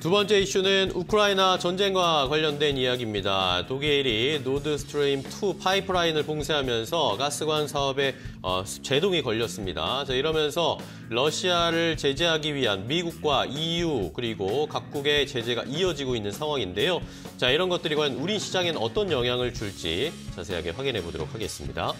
두 번째 이슈는 우크라이나 전쟁과 관련된 이야기입니다. 독일이 노드 스트림 2 파이프라인을 봉쇄하면서 가스관 사업에 어, 제동이 걸렸습니다. 자, 이러면서 러시아를 제재하기 위한 미국과 EU 그리고 각국의 제재가 이어지고 있는 상황인데요. 자, 이런 것들이 과연 우리 시장엔 어떤 영향을 줄지 자세하게 확인해 보도록 하겠습니다.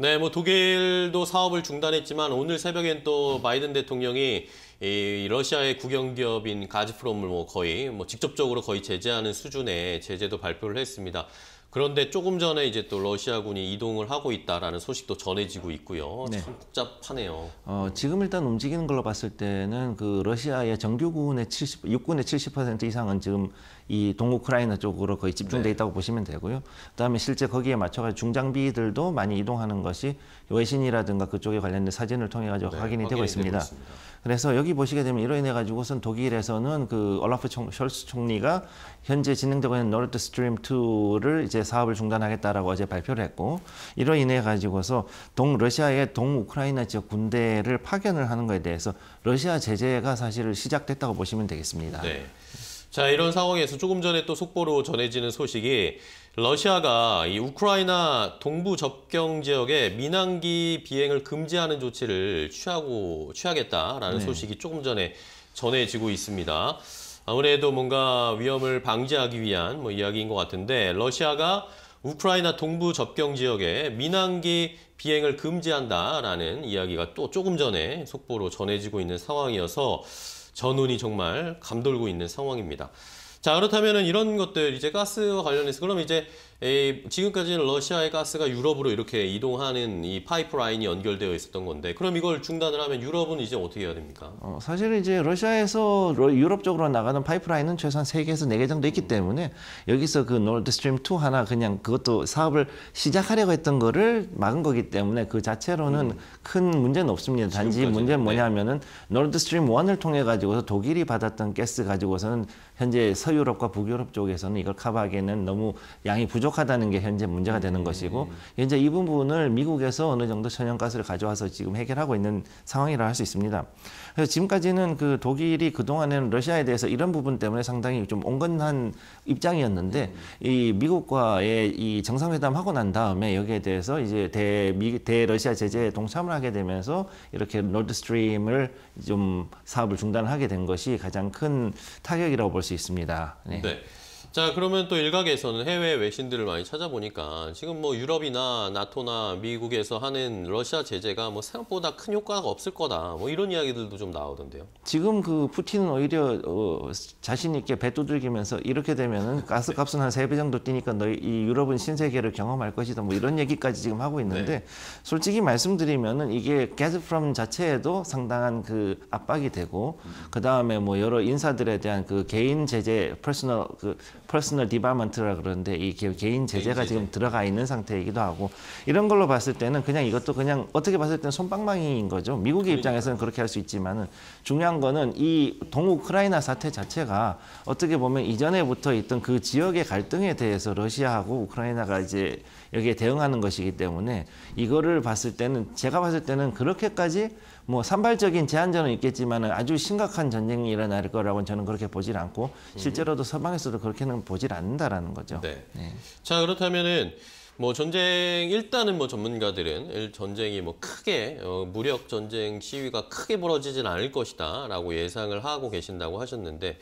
네, 뭐 독일도 사업을 중단했지만 오늘 새벽엔 또 바이든 대통령이 이 러시아의 국영기업인 가즈프롬을 뭐 거의 뭐 직접적으로 거의 제재하는 수준의 제재도 발표를 했습니다. 그런데 조금 전에 이제 또 러시아군이 이동을 하고 있다라는 소식도 전해지고 있고요. 네. 참 복잡하네요. 어, 지금 일단 움직이는 걸로 봤을 때는 그 러시아의 정규군의 70, 육군의 70% 이상은 지금 이 동우크라이나 쪽으로 거의 집중돼 네. 있다고 보시면 되고요. 그다음에 실제 거기에 맞춰가지고 중장비들도 많이 이동하는 것이 외신이라든가 그쪽에 관련된 사진을 통해 가지고 네, 확인이, 되고, 있습니다. 있습니다. 그래서 여기 여기 보시게 되면 이로 인해 가지고선 독일에서는 그 올라프 총, 셜스 총리가 현재 진행되고 있는 노르드 스트림 2를 이제 사업을 중단하겠다라고 어제 발표를 했고 이로 인해 가지고서 동 러시아의 동 우크라이나 지역 군대를 파견을 하는 것에 대해서 러시아 제재가 사실을 시작됐다고 보시면 되겠습니다. 네. 자, 이런 상황에서 조금 전에 또 속보로 전해지는 소식이 러시아가 이 우크라이나 동부 접경 지역에 민항기 비행을 금지하는 조치를 취하고 취하겠다라는 네. 소식이 조금 전에 전해지고 있습니다. 아무래도 뭔가 위험을 방지하기 위한 뭐 이야기인 것 같은데 러시아가 우크라이나 동부 접경 지역에 민항기 비행을 금지한다라는 이야기가 또 조금 전에 속보로 전해지고 있는 상황이어서 전운이 정말 감돌고 있는 상황입니다. 자 그렇다면은 이런 것들 이제 가스와 관련해서 그럼 이제 에, 이 지금까지는 러시아의 가스가 유럽으로 이렇게 이동하는 이 파이프라인이 연결되어 있었던 건데 그럼 이걸 중단을 하면 유럽은 이제 어떻게 해야 됩니까? 어, 사실은 이제 러시아에서 러, 유럽 쪽으로 나가는 파이프라인은 최소한 세개에서네 개 정도 있기 때문에 여기서 그 노드스트림 2 하나 그냥 그것도 사업을 시작하려고 했던 거를 막은 거기 때문에 그 자체로는 음. 큰 문제는 없습니다. 단지 지금까지, 문제는 뭐냐면은 네. 노드스트림 1을 통해 가지고서 독일이 받았던 가스 가지고서는 현재 서유럽과 북유럽 쪽에서는 이걸 커버하기에는 너무 양이 부족 부족하다는 게 현재 문제가 음. 되는 것이고 현재 이 부분을 미국에서 어느 정도 천연가스를 가져와서 지금 해결하고 있는 상황이라 할수 있습니다. 그래서 지금까지는 그 독일이 그동안에는 러시아에 대해서 이런 부분 때문에 상당히 좀 온건한 입장이었는데 음. 이 미국과의 이 정상회담 하고 난 다음에 여기에 대해서 이제 대미 대러시아 제재에 동참을 하게 되면서 이렇게 노드 스트림을 좀 사업을 중단하게 된 것이 가장 큰 타격이라고 볼 수 있습니다. 네. 네. 자 그러면 또 일각에서는 해외 외신들을 많이 찾아보니까 지금 뭐 유럽이나 나토나 미국에서 하는 러시아 제재가 뭐 생각보다 큰 효과가 없을 거다 뭐 이런 이야기들도 좀 나오던데요. 지금 그 푸틴은 오히려 어, 자신 있게 배 두들기면서 이렇게 되면은 가스값은 한 세 배 정도 뛰니까 너희 이 유럽은 신세계를 경험할 것이다 뭐 이런 얘기까지 지금 하고 있는데 네. 솔직히 말씀드리면은 이게 게스프롬 자체에도 상당한 그 압박이 되고 그 다음에 뭐 여러 인사들에 대한 그 개인 제재 퍼스널 그 퍼스널 디바먼트라 그러는데 이 개인 제재가 지금 들어가 있는 상태이기도 하고 이런 걸로 봤을 때는 그냥 이것도 그냥 어떻게 봤을 때는 손방망이인 거죠. 미국의 입장에서는 그렇게 할 수 있지만은 중요한 거는 이 동우크라이나 사태 자체가 어떻게 보면 이전에부터 있던 그 지역의 갈등에 대해서 러시아하고 우크라이나가 이제 여기에 대응하는 것이기 때문에 이거를 봤을 때는 제가 봤을 때는 그렇게까지 뭐 산발적인 제한전은 있겠지만 아주 심각한 전쟁이 일어날 거라고 저는 그렇게 보질 않고 음. 실제로도 서방에서도 그렇게는 시각으 보질 않는다라는 거죠. 네. 네. 자 그렇다면은 뭐 전쟁 일단은 뭐 전문가들은 전쟁이 뭐 크게 어, 무력 전쟁 시위가 크게 벌어지진 않을 것이다라고 예상을 하고 계신다고 하셨는데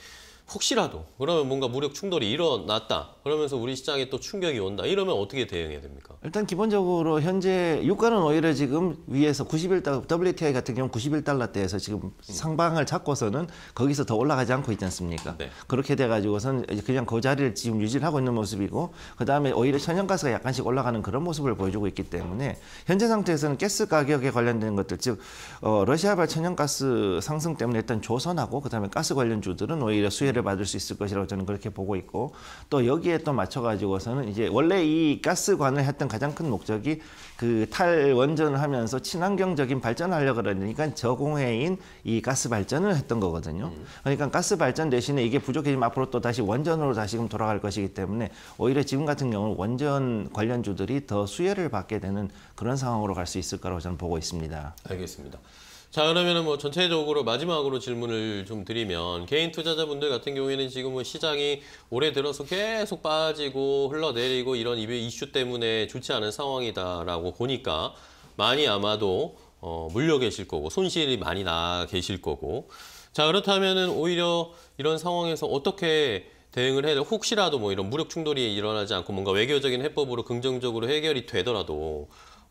혹시라도 그러면 뭔가 무력 충돌이 일어났다. 그러면서 우리 시장에 또 충격이 온다. 이러면 어떻게 대응해야 됩니까? 일단 기본적으로 현재 유가는 오히려 지금 위에서 91달러 WTI 같은 경우 91달러대에서 지금 상방을 잡고서는 거기서 더 올라가지 않고 있지 않습니까? 네. 그렇게 돼 가지고선 그냥 그 자리를 지금 유지 하고 있는 모습이고 그다음에 오히려 천연가스가 약간씩 올라가는 그런 모습을 보여주고 있기 때문에 현재 상태에서는 가스 가격에 관련된 것들 즉 어, 러시아발 천연가스 상승 때문에 일단 조선하고 그다음에 가스 관련주들은 오히려 수혜를 인허를 받을 수 있을 것이라고 저는 그렇게 보고 있고 또 여기에 또 맞춰가지고서는 이제 원래 이 가스관을 했던 가장 큰 목적이 그 탈원전을 하면서 친환경적인 발전을 하려고 그러니까 저공해인 이 가스 발전을 했던 거거든요. 음. 그러니까 가스 발전 대신에 이게 부족해지면 앞으로 또 다시 원전으로 다시금 돌아갈 것이기 때문에 오히려 지금 같은 경우는 원전 관련주들이 더 수혜를 받게 되는 그런 상황으로 갈 수 있을 거라고 저는 보고 있습니다. 알겠습니다. 자 그러면은 뭐 전체적으로 마지막으로 질문을 좀 드리면 개인 투자자분들 같은 경우에는 지금 뭐 시장이 올해 들어서 계속 빠지고 흘러내리고 이런 이슈 때문에 좋지 않은 상황이다라고 보니까 많이 아마도 어, 물려 계실 거고 손실이 많이 나 계실 거고 자 그렇다면은 오히려 이런 상황에서 어떻게 대응을 해야 돼 혹시라도 뭐 이런 무력 충돌이 일어나지 않고 뭔가 외교적인 해법으로 긍정적으로 해결이 되더라도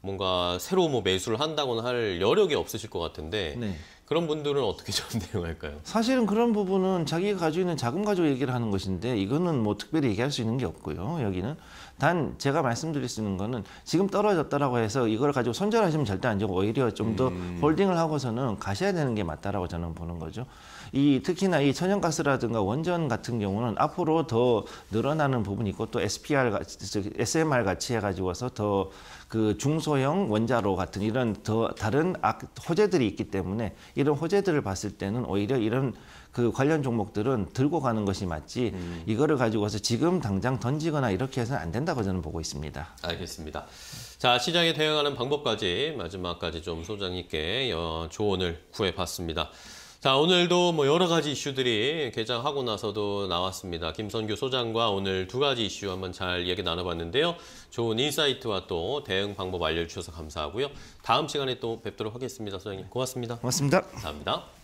뭔가 새로 뭐 매수를 한다거나 할 여력이 없으실 것 같은데 네. 그런 분들은 어떻게 좀 대응할까요? 사실은 그런 부분은 자기가 가지고 있는 자금 가지고 얘기를 하는 것인데 이거는 뭐 특별히 얘기할 수 있는 게 없고요. 여기는 단 제가 말씀드릴 수 있는 거는 지금 떨어졌다라고 해서 이걸 가지고 손절하시면 절대 안 되고 오히려 좀더 음. 홀딩을 하고서는 가셔야 되는 게 맞다라고 저는 보는 거죠. 이 특히나 이 천연가스라든가 원전 같은 경우는 앞으로 더 늘어나는 부분이 있고 또 SPR 같이 SMR 같이 해가지고서 더 그 중소형 원자로 같은 이런 더 다른 호재들이 있기 때문에 이런 호재들을 봤을 때는 오히려 이런 그 관련 종목들은 들고 가는 것이 맞지 음. 이거를 가지고서 지금 당장 던지거나 이렇게 해서는 안 된다고 저는 보고 있습니다. 알겠습니다. 자 시장에 대응하는 방법까지 마지막까지 좀 소장님께 조언을 구해봤습니다. 자 오늘도 뭐 여러 가지 이슈들이 개장하고 나서도 나왔습니다. 김선규 소장과 오늘 두 가지 이슈 한번 잘 얘기 나눠봤는데요. 좋은 인사이트와 또 대응 방법 알려주셔서 감사하고요. 다음 시간에 또 뵙도록 하겠습니다. 소장님 고맙습니다. 고맙습니다. 감사합니다.